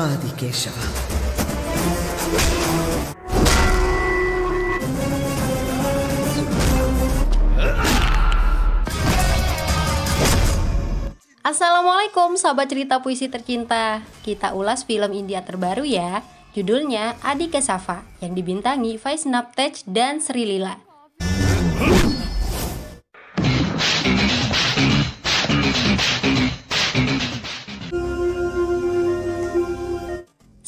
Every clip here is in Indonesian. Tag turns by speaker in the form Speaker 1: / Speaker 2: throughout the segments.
Speaker 1: Adikeshava Assalamualaikum sahabat cerita puisi tercinta Kita ulas film India terbaru ya Judulnya Adi Kesafa yang dibintangi Faiz Naptej dan Sri Lila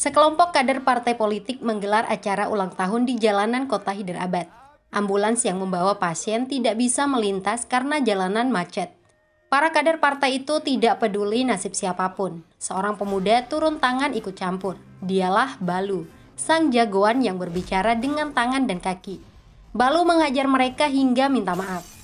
Speaker 1: Sekelompok kader partai politik menggelar acara ulang tahun di jalanan kota Hyderabad. Ambulans yang membawa pasien tidak bisa melintas karena jalanan macet. Para kader partai itu tidak peduli nasib siapapun. Seorang pemuda turun tangan ikut campur. Dialah Balu, sang jagoan yang berbicara dengan tangan dan kaki. Balu menghajar mereka hingga minta maaf.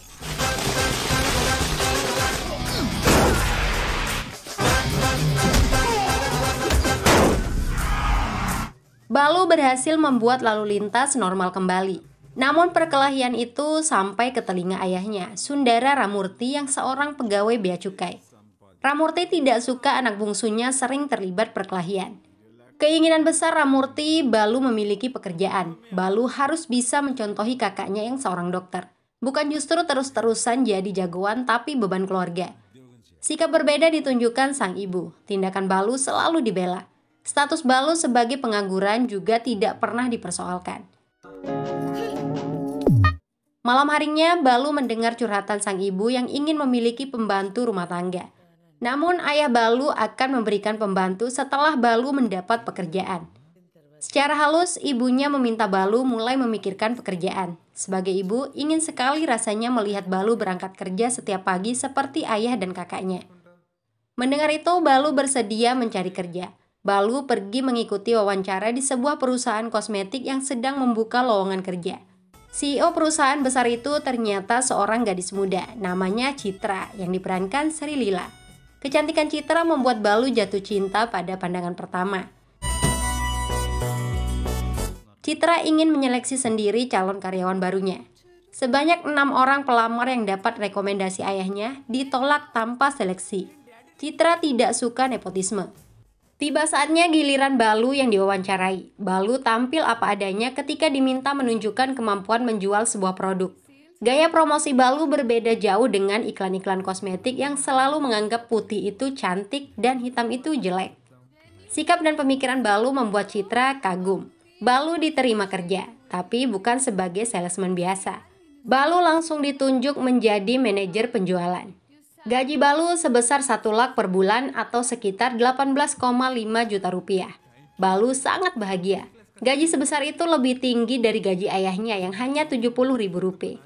Speaker 1: Balu berhasil membuat lalu lintas normal kembali. Namun perkelahian itu sampai ke telinga ayahnya, Sundara Ramurti yang seorang pegawai bea cukai. Ramurti tidak suka anak bungsunya sering terlibat perkelahian. Keinginan besar Ramurti, Balu memiliki pekerjaan. Balu harus bisa mencontohi kakaknya yang seorang dokter. Bukan justru terus-terusan jadi jagoan tapi beban keluarga. Sikap berbeda ditunjukkan sang ibu. Tindakan Balu selalu dibela. Status Balu sebagai pengangguran juga tidak pernah dipersoalkan. Malam harinya, Balu mendengar curhatan sang ibu yang ingin memiliki pembantu rumah tangga. Namun, ayah Balu akan memberikan pembantu setelah Balu mendapat pekerjaan. Secara halus, ibunya meminta Balu mulai memikirkan pekerjaan. Sebagai ibu, ingin sekali rasanya melihat Balu berangkat kerja setiap pagi seperti ayah dan kakaknya. Mendengar itu, Balu bersedia mencari kerja. Balu pergi mengikuti wawancara di sebuah perusahaan kosmetik yang sedang membuka lowongan kerja. CEO perusahaan besar itu ternyata seorang gadis muda, namanya Citra, yang diperankan Sri Lila. Kecantikan Citra membuat Balu jatuh cinta pada pandangan pertama. Citra ingin menyeleksi sendiri calon karyawan barunya. Sebanyak enam orang pelamar yang dapat rekomendasi ayahnya ditolak tanpa seleksi. Citra tidak suka nepotisme. Tiba saatnya giliran Balu yang diwawancarai. Balu tampil apa adanya ketika diminta menunjukkan kemampuan menjual sebuah produk. Gaya promosi Balu berbeda jauh dengan iklan-iklan kosmetik yang selalu menganggap putih itu cantik dan hitam itu jelek. Sikap dan pemikiran Balu membuat Citra kagum. Balu diterima kerja, tapi bukan sebagai salesman biasa. Balu langsung ditunjuk menjadi manajer penjualan. Gaji Balu sebesar satu lak per bulan atau sekitar 18,5 juta rupiah. Balu sangat bahagia. Gaji sebesar itu lebih tinggi dari gaji ayahnya yang hanya 70 ribu rupiah.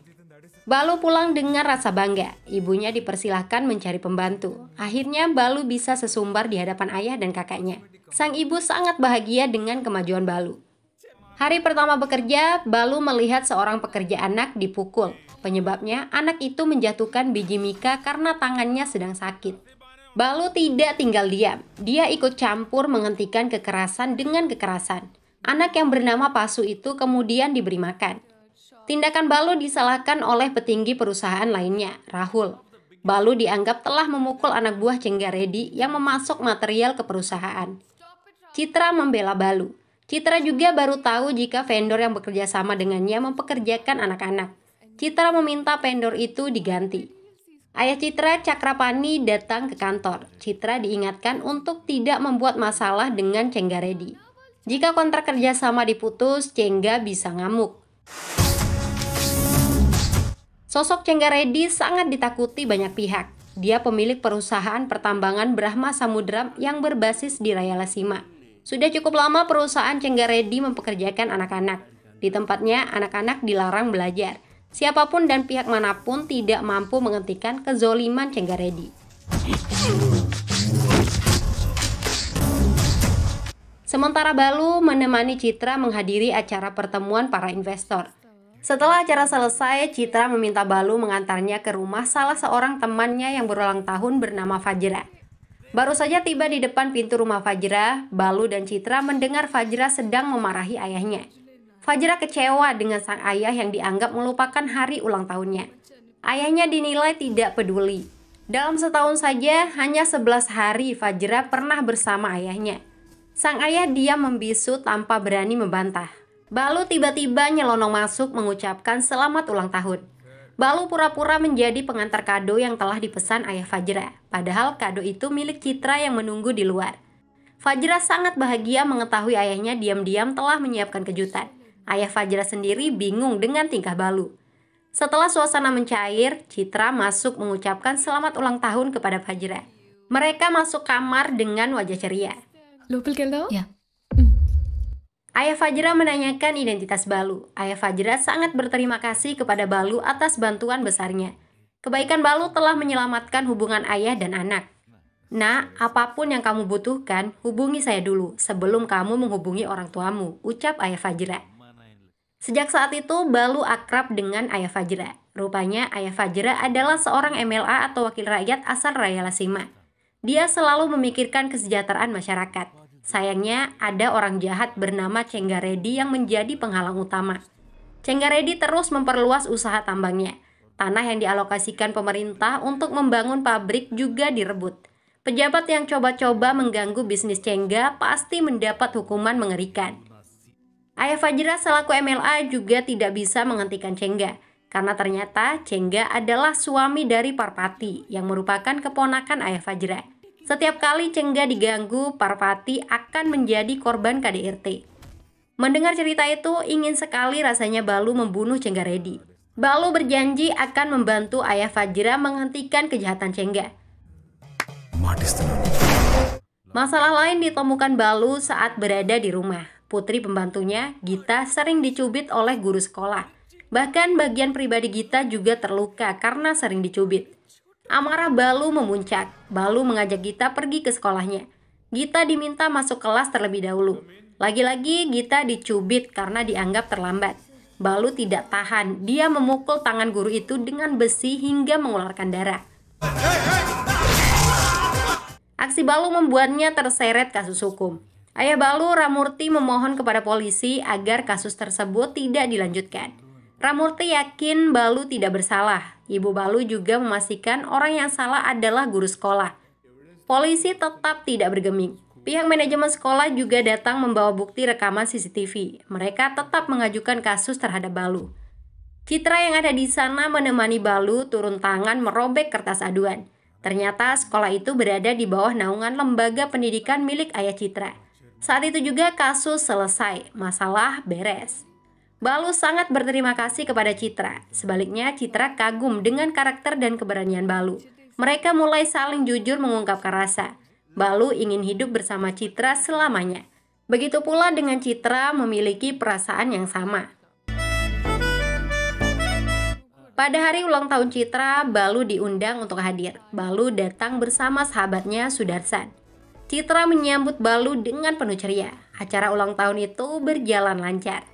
Speaker 1: Balu pulang dengan rasa bangga. Ibunya dipersilahkan mencari pembantu. Akhirnya Balu bisa sesumbar di hadapan ayah dan kakaknya. Sang ibu sangat bahagia dengan kemajuan Balu. Hari pertama bekerja, Balu melihat seorang pekerja anak dipukul. Penyebabnya, anak itu menjatuhkan biji mika karena tangannya sedang sakit. Balu tidak tinggal diam. Dia ikut campur menghentikan kekerasan dengan kekerasan. Anak yang bernama Pasu itu kemudian diberi makan. Tindakan Balu disalahkan oleh petinggi perusahaan lainnya, Rahul. Balu dianggap telah memukul anak buah Cenggaredi yang memasok material ke perusahaan. Citra membela Balu. Citra juga baru tahu jika vendor yang bekerja sama dengannya mempekerjakan anak-anak. Citra meminta vendor itu diganti. Ayah Citra Cakrapani datang ke kantor. Citra diingatkan untuk tidak membuat masalah dengan Cenggaredi. Jika kontrak kerjasama diputus, Cengga bisa ngamuk. Sosok Cenggaredi sangat ditakuti banyak pihak. Dia pemilik perusahaan pertambangan Brahma Samudra yang berbasis di Raya Lasima. Sudah cukup lama perusahaan Cenggaredi mempekerjakan anak-anak. Di tempatnya, anak-anak dilarang belajar. Siapapun dan pihak manapun tidak mampu menghentikan kezoliman Cenggaredi. Sementara Balu menemani Citra menghadiri acara pertemuan para investor. Setelah acara selesai, Citra meminta Balu mengantarnya ke rumah salah seorang temannya yang berulang tahun bernama Fajra. Baru saja tiba di depan pintu rumah Fajra, Balu dan Citra mendengar Fajra sedang memarahi ayahnya. Fajra kecewa dengan sang ayah yang dianggap melupakan hari ulang tahunnya. Ayahnya dinilai tidak peduli. Dalam setahun saja, hanya 11 hari Fajra pernah bersama ayahnya. Sang ayah dia membisu tanpa berani membantah. Balu tiba-tiba nyelonong masuk mengucapkan selamat ulang tahun. Balu pura-pura menjadi pengantar kado yang telah dipesan ayah Fajra. Padahal kado itu milik Citra yang menunggu di luar. Fajra sangat bahagia mengetahui ayahnya diam-diam telah menyiapkan kejutan. Ayah Fajra sendiri bingung dengan tingkah Balu. Setelah suasana mencair, Citra masuk mengucapkan selamat ulang tahun kepada Fajra. Mereka masuk kamar dengan wajah ceria. Ya. Ayah Fajra menanyakan identitas Balu. Ayah Fajra sangat berterima kasih kepada Balu atas bantuan besarnya. Kebaikan Balu telah menyelamatkan hubungan ayah dan anak. Nah, apapun yang kamu butuhkan, hubungi saya dulu sebelum kamu menghubungi orang tuamu, ucap Ayah Fajra. Sejak saat itu, Balu akrab dengan Ayah Fajra. Rupanya, Ayah Fajra adalah seorang MLA atau wakil rakyat asal Raya Lasima. Dia selalu memikirkan kesejahteraan masyarakat. Sayangnya, ada orang jahat bernama Cenggaredi yang menjadi penghalang utama. Cenggaredi terus memperluas usaha tambangnya. Tanah yang dialokasikan pemerintah untuk membangun pabrik juga direbut. Pejabat yang coba-coba mengganggu bisnis Cengga pasti mendapat hukuman mengerikan. Ayah Fajra selaku MLA juga tidak bisa menghentikan Cengga karena ternyata Cengga adalah suami dari Parpati yang merupakan keponakan Ayah Fajra. Setiap kali Cengga diganggu, Parpati akan menjadi korban KDRT. Mendengar cerita itu, ingin sekali rasanya Balu membunuh Cengga Redi. Balu berjanji akan membantu Ayah Fajra menghentikan kejahatan Cengga. Masalah lain ditemukan Balu saat berada di rumah. Putri pembantunya, Gita, sering dicubit oleh guru sekolah. Bahkan bagian pribadi Gita juga terluka karena sering dicubit. Amarah Balu memuncak. Balu mengajak Gita pergi ke sekolahnya. Gita diminta masuk kelas terlebih dahulu. Lagi-lagi Gita dicubit karena dianggap terlambat. Balu tidak tahan, dia memukul tangan guru itu dengan besi hingga mengeluarkan darah. Aksi Balu membuatnya terseret kasus hukum. Ayah Balu Ramurti memohon kepada polisi agar kasus tersebut tidak dilanjutkan. Ramurti yakin Balu tidak bersalah. Ibu Balu juga memastikan orang yang salah adalah guru sekolah. Polisi tetap tidak bergeming. Pihak manajemen sekolah juga datang membawa bukti rekaman CCTV. Mereka tetap mengajukan kasus terhadap Balu. Citra yang ada di sana menemani Balu turun tangan merobek kertas aduan. Ternyata sekolah itu berada di bawah naungan lembaga pendidikan milik ayah Citra. Saat itu juga kasus selesai, masalah beres. Balu sangat berterima kasih kepada Citra. Sebaliknya, Citra kagum dengan karakter dan keberanian Balu. Mereka mulai saling jujur mengungkapkan rasa. Balu ingin hidup bersama Citra selamanya. Begitu pula dengan Citra memiliki perasaan yang sama. Pada hari ulang tahun Citra, Balu diundang untuk hadir. Balu datang bersama sahabatnya Sudarsan. Citra menyambut Balu dengan penuh ceria. Acara ulang tahun itu berjalan lancar.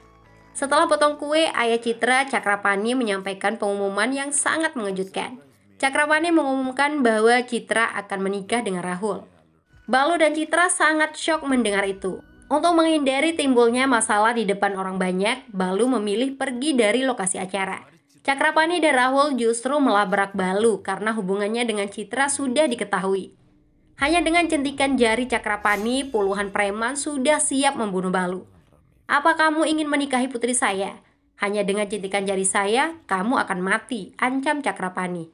Speaker 1: Setelah potong kue, ayah Citra Cakrapani menyampaikan pengumuman yang sangat mengejutkan. Cakrapani mengumumkan bahwa Citra akan menikah dengan Rahul. Balu dan Citra sangat shock mendengar itu. Untuk menghindari timbulnya masalah di depan orang banyak, Balu memilih pergi dari lokasi acara. Cakrapani dan Rahul justru melabrak Balu karena hubungannya dengan Citra sudah diketahui. Hanya dengan centikan jari Cakrapani, puluhan preman sudah siap membunuh Balu. Apa kamu ingin menikahi putri saya? Hanya dengan centikan jari saya, kamu akan mati, ancam Cakrapani.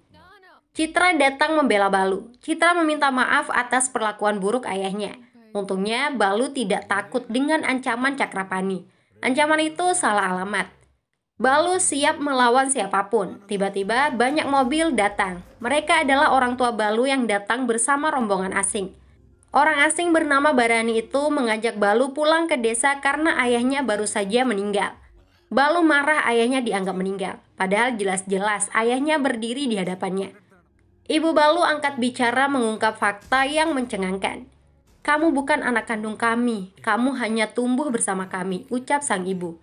Speaker 1: Citra datang membela Balu. Citra meminta maaf atas perlakuan buruk ayahnya. Untungnya, Balu tidak takut dengan ancaman Cakrapani. Ancaman itu salah alamat. Balu siap melawan siapapun. Tiba-tiba banyak mobil datang. Mereka adalah orang tua Balu yang datang bersama rombongan asing. Orang asing bernama Barani itu mengajak Balu pulang ke desa karena ayahnya baru saja meninggal. Balu marah ayahnya dianggap meninggal, padahal jelas-jelas ayahnya berdiri di hadapannya. Ibu Balu angkat bicara mengungkap fakta yang mencengangkan. Kamu bukan anak kandung kami, kamu hanya tumbuh bersama kami, ucap sang ibu.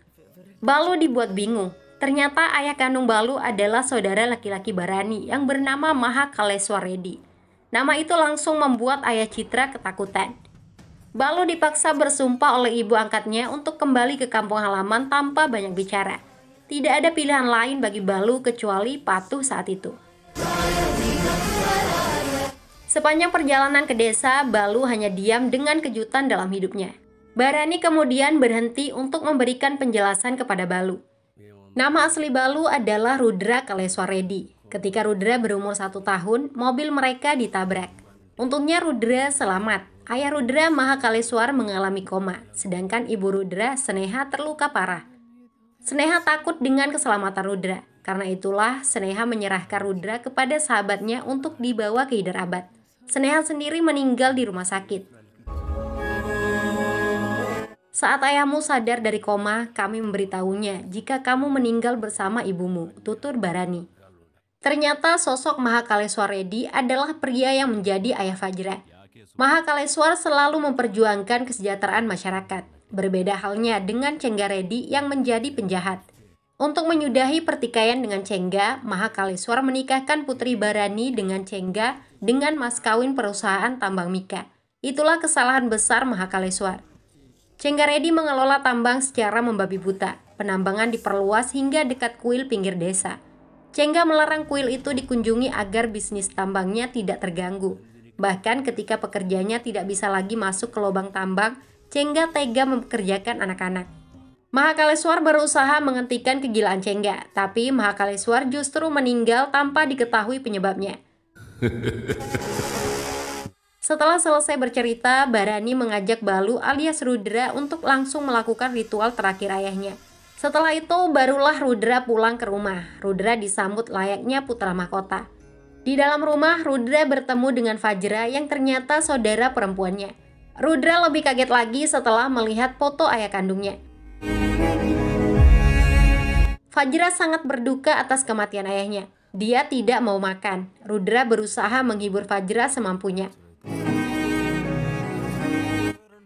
Speaker 1: Balu dibuat bingung. Ternyata ayah kandung Balu adalah saudara laki-laki Barani yang bernama Maha Kaleswaredi. Nama itu langsung membuat ayah Citra ketakutan. Balu dipaksa bersumpah oleh ibu angkatnya untuk kembali ke kampung halaman tanpa banyak bicara. Tidak ada pilihan lain bagi Balu kecuali patuh saat itu. Sepanjang perjalanan ke desa, Balu hanya diam dengan kejutan dalam hidupnya. Barani kemudian berhenti untuk memberikan penjelasan kepada Balu. Nama asli Balu adalah Rudra Kaleswaredi. Ketika Rudra berumur satu tahun, mobil mereka ditabrak. Untungnya Rudra selamat. Ayah Rudra Mahakaleswar mengalami koma, sedangkan ibu Rudra Seneha terluka parah. Seneha takut dengan keselamatan Rudra. Karena itulah Seneha menyerahkan Rudra kepada sahabatnya untuk dibawa ke Hyderabad. Seneha sendiri meninggal di rumah sakit. Saat ayahmu sadar dari koma, kami memberitahunya jika kamu meninggal bersama ibumu, tutur Barani. Ternyata sosok Mahakaleswar Reddy adalah pria yang menjadi ayah Fajra. Mahakaleswar selalu memperjuangkan kesejahteraan masyarakat. Berbeda halnya dengan Cengga Reddy yang menjadi penjahat. Untuk menyudahi pertikaian dengan Cengga, Mahakaleswar menikahkan Putri Barani dengan Cengga dengan mas kawin perusahaan tambang mika. Itulah kesalahan besar Mahakaleswar. Cenggaredi mengelola tambang secara membabi buta. Penambangan diperluas hingga dekat kuil pinggir desa. Cengga melarang kuil itu dikunjungi agar bisnis tambangnya tidak terganggu. Bahkan ketika pekerjanya tidak bisa lagi masuk ke lubang tambang, Cengga tega mempekerjakan anak-anak. Mahakaleswar berusaha menghentikan kegilaan Cengga, tapi Mahakaleswar justru meninggal tanpa diketahui penyebabnya. Setelah selesai bercerita, Barani mengajak Balu alias Rudra untuk langsung melakukan ritual terakhir ayahnya. Setelah itu barulah Rudra pulang ke rumah. Rudra disambut layaknya putra mahkota. Di dalam rumah, Rudra bertemu dengan Fajra yang ternyata saudara perempuannya. Rudra lebih kaget lagi setelah melihat foto ayah kandungnya. Fajra sangat berduka atas kematian ayahnya. Dia tidak mau makan. Rudra berusaha menghibur Fajra semampunya.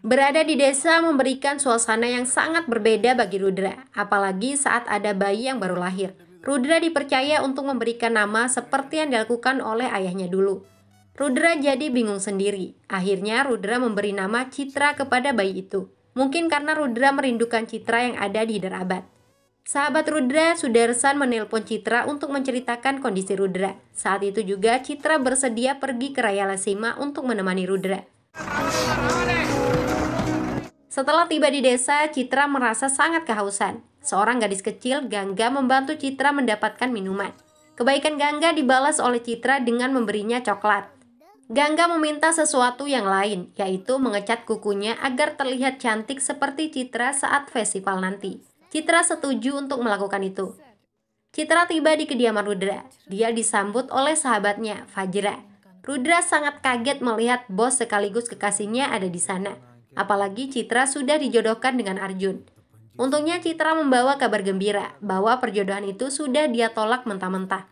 Speaker 1: Berada di desa memberikan suasana yang sangat berbeda bagi Rudra, apalagi saat ada bayi yang baru lahir. Rudra dipercaya untuk memberikan nama seperti yang dilakukan oleh ayahnya dulu. Rudra jadi bingung sendiri. Akhirnya Rudra memberi nama Citra kepada bayi itu. Mungkin karena Rudra merindukan Citra yang ada di Darabat. Sahabat Rudra, Sudarsan menelpon Citra untuk menceritakan kondisi Rudra. Saat itu juga Citra bersedia pergi ke Raya Lasima untuk menemani Rudra. Setelah tiba di desa, Citra merasa sangat kehausan. Seorang gadis kecil, Gangga, membantu Citra mendapatkan minuman. Kebaikan Gangga dibalas oleh Citra dengan memberinya coklat. Gangga meminta sesuatu yang lain, yaitu mengecat kukunya agar terlihat cantik seperti Citra saat festival nanti. Citra setuju untuk melakukan itu. Citra tiba di kediaman Rudra. Dia disambut oleh sahabatnya, Fajra. Rudra sangat kaget melihat bos sekaligus kekasihnya ada di sana. Apalagi Citra sudah dijodohkan dengan Arjun. Untungnya Citra membawa kabar gembira bahwa perjodohan itu sudah dia tolak mentah-mentah.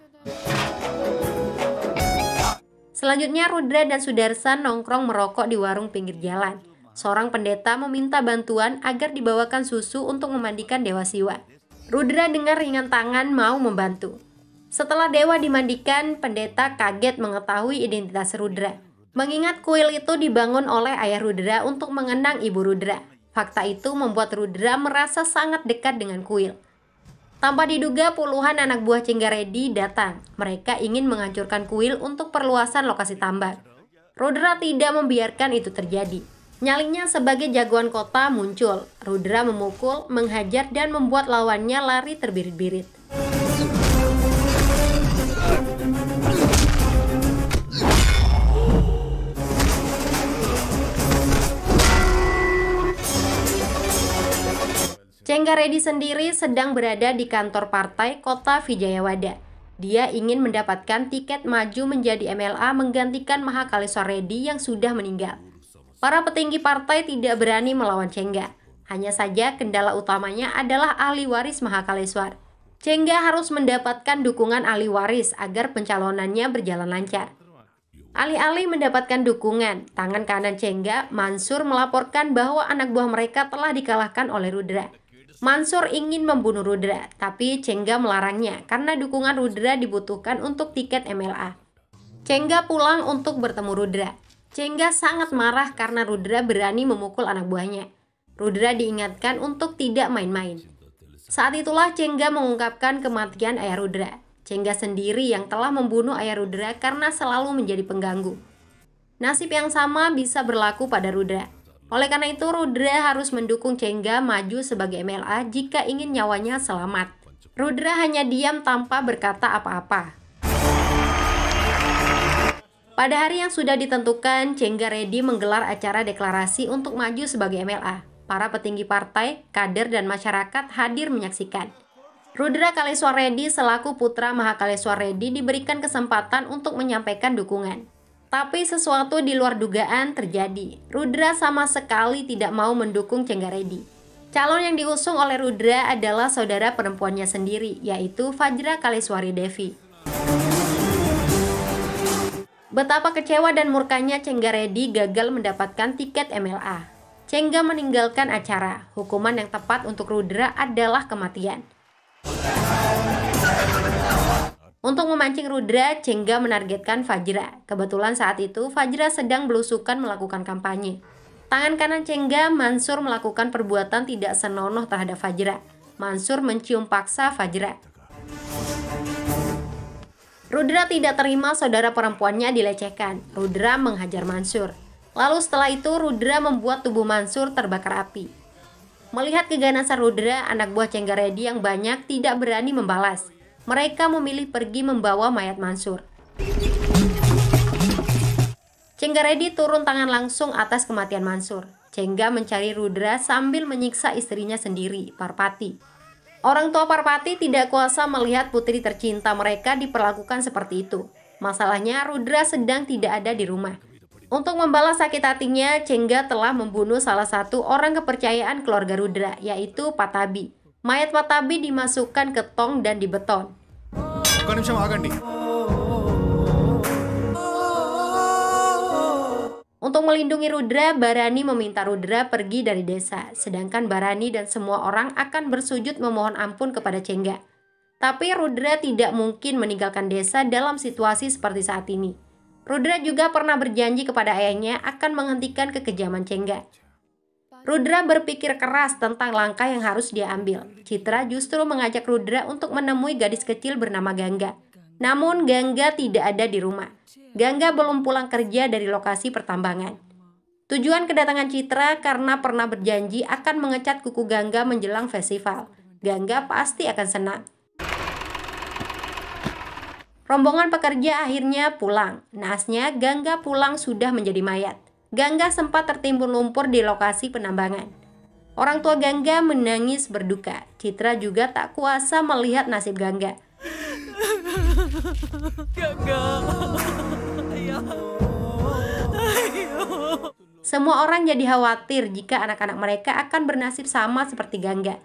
Speaker 1: Selanjutnya Rudra dan Sudarsan nongkrong merokok di warung pinggir jalan. Seorang pendeta meminta bantuan agar dibawakan susu untuk memandikan Dewa Siwa. Rudra dengan ringan tangan mau membantu. Setelah Dewa dimandikan, pendeta kaget mengetahui identitas Rudra. Mengingat kuil itu dibangun oleh ayah Rudra untuk mengenang ibu Rudra. Fakta itu membuat Rudra merasa sangat dekat dengan kuil. Tanpa diduga puluhan anak buah Cenggaredi datang. Mereka ingin menghancurkan kuil untuk perluasan lokasi tambang. Rudra tidak membiarkan itu terjadi. Nyalinya sebagai jagoan kota muncul. Rudra memukul, menghajar, dan membuat lawannya lari terbirit-birit. Cenggaredi sendiri sedang berada di kantor partai Kota Vijayawada. Dia ingin mendapatkan tiket maju menjadi MLA menggantikan Mahakaleswar Reddy yang sudah meninggal. Para petinggi partai tidak berani melawan Cengga. Hanya saja kendala utamanya adalah ahli waris Mahakaleswar. Cengga harus mendapatkan dukungan ahli waris agar pencalonannya berjalan lancar. Ali-ali mendapatkan dukungan, tangan kanan Cengga, Mansur melaporkan bahwa anak buah mereka telah dikalahkan oleh Rudra. Mansur ingin membunuh Rudra, tapi Cengga melarangnya karena dukungan Rudra dibutuhkan untuk tiket MLA. Cengga pulang untuk bertemu Rudra. Cengga sangat marah karena Rudra berani memukul anak buahnya. Rudra diingatkan untuk tidak main-main. Saat itulah Cengga mengungkapkan kematian ayah Rudra. Cengga sendiri yang telah membunuh ayah Rudra karena selalu menjadi pengganggu. Nasib yang sama bisa berlaku pada Rudra. Oleh karena itu, Rudra harus mendukung Cengga maju sebagai MLA jika ingin nyawanya selamat. Rudra hanya diam tanpa berkata apa-apa. Pada hari yang sudah ditentukan, Cengga Reddy menggelar acara deklarasi untuk maju sebagai MLA. Para petinggi partai, kader, dan masyarakat hadir menyaksikan. Rudra Kaleswar Reddy selaku putra Mahakaleswar Reddy diberikan kesempatan untuk menyampaikan dukungan. Tapi sesuatu di luar dugaan terjadi. Rudra sama sekali tidak mau mendukung Cenggaredi. Calon yang diusung oleh Rudra adalah saudara perempuannya sendiri, yaitu Fajra Kaliswari Devi. Betapa kecewa dan murkanya Cenggaredi gagal mendapatkan tiket MLA. Cengga meninggalkan acara. Hukuman yang tepat untuk Rudra adalah kematian. Untuk memancing Rudra, Cengga menargetkan Fajra. Kebetulan saat itu Fajra sedang belusukan melakukan kampanye. Tangan kanan Cengga, Mansur melakukan perbuatan tidak senonoh terhadap Fajra. Mansur mencium paksa Fajra. Rudra tidak terima saudara perempuannya dilecehkan. Rudra menghajar Mansur. Lalu setelah itu Rudra membuat tubuh Mansur terbakar api. Melihat keganasan Rudra, anak buah Cengga Redi yang banyak tidak berani membalas mereka memilih pergi membawa mayat Mansur. Reddy turun tangan langsung atas kematian Mansur. Cengga mencari Rudra sambil menyiksa istrinya sendiri, Parpati. Orang tua Parpati tidak kuasa melihat putri tercinta mereka diperlakukan seperti itu. Masalahnya Rudra sedang tidak ada di rumah. Untuk membalas sakit hatinya, Cengga telah membunuh salah satu orang kepercayaan keluarga Rudra, yaitu Patabi mayat Watabi dimasukkan ke tong dan di beton. Untuk melindungi Rudra, Barani meminta Rudra pergi dari desa, sedangkan Barani dan semua orang akan bersujud memohon ampun kepada Cengga. Tapi Rudra tidak mungkin meninggalkan desa dalam situasi seperti saat ini. Rudra juga pernah berjanji kepada ayahnya akan menghentikan kekejaman Cengga. Rudra berpikir keras tentang langkah yang harus dia ambil. Citra justru mengajak Rudra untuk menemui gadis kecil bernama Gangga. Namun Gangga tidak ada di rumah. Gangga belum pulang kerja dari lokasi pertambangan. Tujuan kedatangan Citra karena pernah berjanji akan mengecat kuku Gangga menjelang festival. Gangga pasti akan senang. Rombongan pekerja akhirnya pulang. Nasnya Gangga pulang sudah menjadi mayat. Gangga sempat tertimbun lumpur di lokasi penambangan. Orang tua Gangga menangis berduka. Citra juga tak kuasa melihat nasib Gangga. Gangga. Ya Semua orang jadi khawatir jika anak-anak mereka akan bernasib sama seperti Gangga.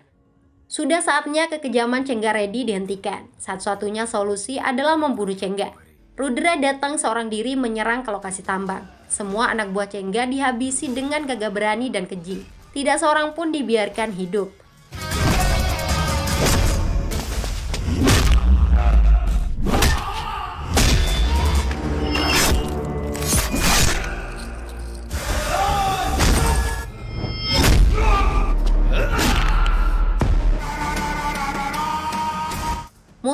Speaker 1: Sudah saatnya kekejaman Cengga Reddy dihentikan. Satu-satunya solusi adalah membunuh Cengga. Rudra datang seorang diri menyerang ke lokasi tambang. Semua anak buah Cengga dihabisi dengan gagah berani dan keji. Tidak seorang pun dibiarkan hidup.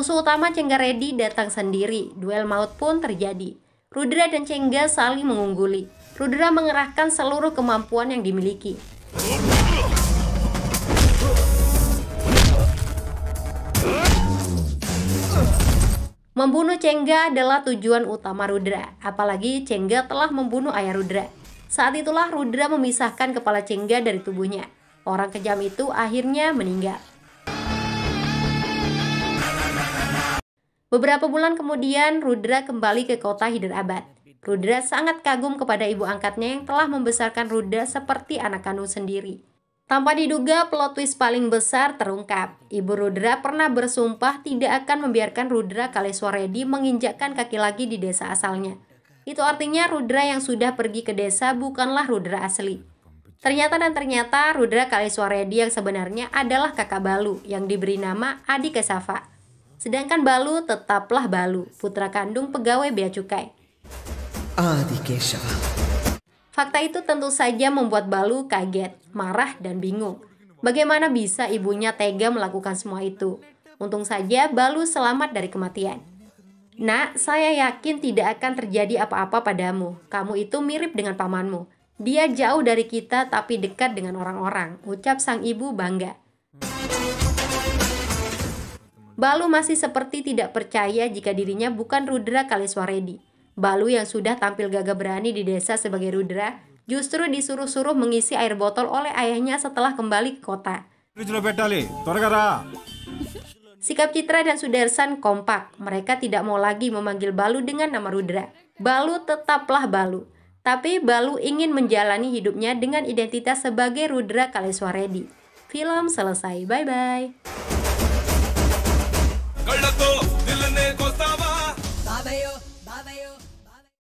Speaker 1: Musuh utama Reddy datang sendiri, duel maut pun terjadi. Rudra dan Cengga saling mengungguli. Rudra mengerahkan seluruh kemampuan yang dimiliki. Membunuh Cengga adalah tujuan utama Rudra, apalagi Cengga telah membunuh ayah Rudra. Saat itulah Rudra memisahkan kepala Cengga dari tubuhnya. Orang kejam itu akhirnya meninggal. Beberapa bulan kemudian, Rudra kembali ke kota Hyderabad. Rudra sangat kagum kepada ibu angkatnya yang telah membesarkan Rudra seperti anak kandung sendiri. Tanpa diduga, plot twist paling besar terungkap. Ibu Rudra pernah bersumpah tidak akan membiarkan Rudra Kaleswaredi menginjakkan kaki lagi di desa asalnya. Itu artinya Rudra yang sudah pergi ke desa bukanlah Rudra asli. Ternyata dan ternyata Rudra Kaleswaredi yang sebenarnya adalah kakak Balu yang diberi nama Adi Kesava. Sedangkan Balu tetaplah Balu, putra kandung pegawai bea cukai. Fakta itu tentu saja membuat Balu kaget, marah, dan bingung. Bagaimana bisa ibunya tega melakukan semua itu? Untung saja Balu selamat dari kematian. Nak, saya yakin tidak akan terjadi apa-apa padamu. Kamu itu mirip dengan pamanmu. Dia jauh dari kita tapi dekat dengan orang-orang, ucap sang ibu bangga. Balu masih seperti tidak percaya jika dirinya bukan Rudra Kaliswaredi. Balu yang sudah tampil gagah berani di desa sebagai Rudra, justru disuruh-suruh mengisi air botol oleh ayahnya setelah kembali ke kota. Sikap Citra dan Sudarsan kompak. Mereka tidak mau lagi memanggil Balu dengan nama Rudra. Balu tetaplah Balu. Tapi Balu ingin menjalani hidupnya dengan identitas sebagai Rudra Kaleswaredi. Film selesai. Bye-bye.